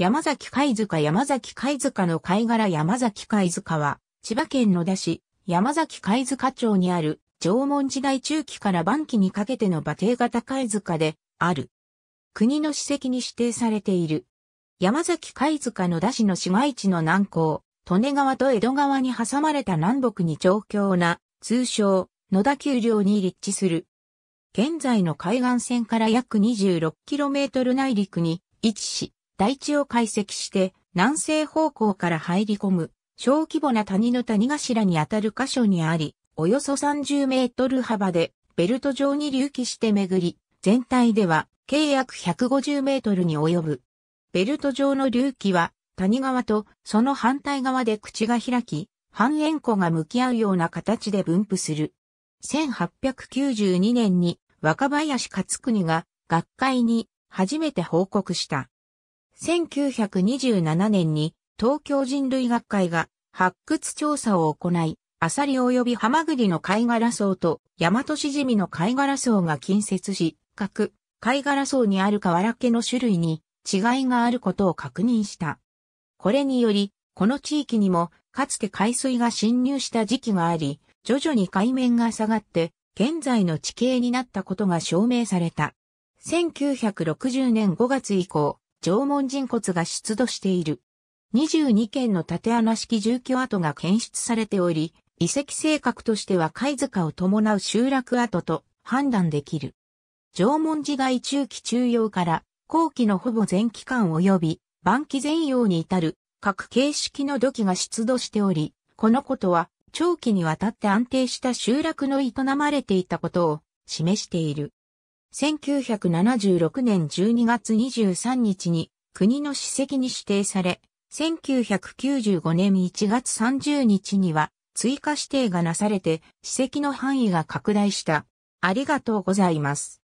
山崎貝塚山崎貝塚の貝殻山崎貝塚は、千葉県野田市、山崎貝塚町にある、縄文時代中期から晩期にかけての馬蹄型貝塚で、ある。国の史跡に指定されている。山崎貝塚野田市の市街地の南港、利根川と江戸川に挟まれた南北に長強な、通称、野田丘陵に立地する。現在の海岸線から約 26km 内陸に位置し、大地を解析して南西方向から入り込む小規模な谷の谷頭にあたる箇所にあり、およそ30メートル幅でベルト状に隆起して巡り、全体では計約150メートルに及ぶ。ベルト状の隆起は谷側とその反対側で口が開き、半円弧が向き合うような形で分布する。1892年に若林勝国が学会に初めて報告した。1927年に東京人類学会が発掘調査を行い、アサリ及びハマグリの貝殻層とヤマトシジミの貝殻層が近接し、各貝殻層にある瓦家の種類に違いがあることを確認した。これにより、この地域にもかつて海水が侵入した時期があり、徐々に海面が下がって現在の地形になったことが証明された。1960年5月以降、縄文人骨が出土している。22件の縦穴式住居跡が検出されており、遺跡性格としては貝塚を伴う集落跡と判断できる。縄文時代中期中央から後期のほぼ全期間及び晩期全容に至る各形式の土器が出土しており、このことは長期にわたって安定した集落の営まれていたことを示している。1976年12月23日に国の史跡に指定され、1995年1月30日には追加指定がなされて史跡の範囲が拡大した。ありがとうございます。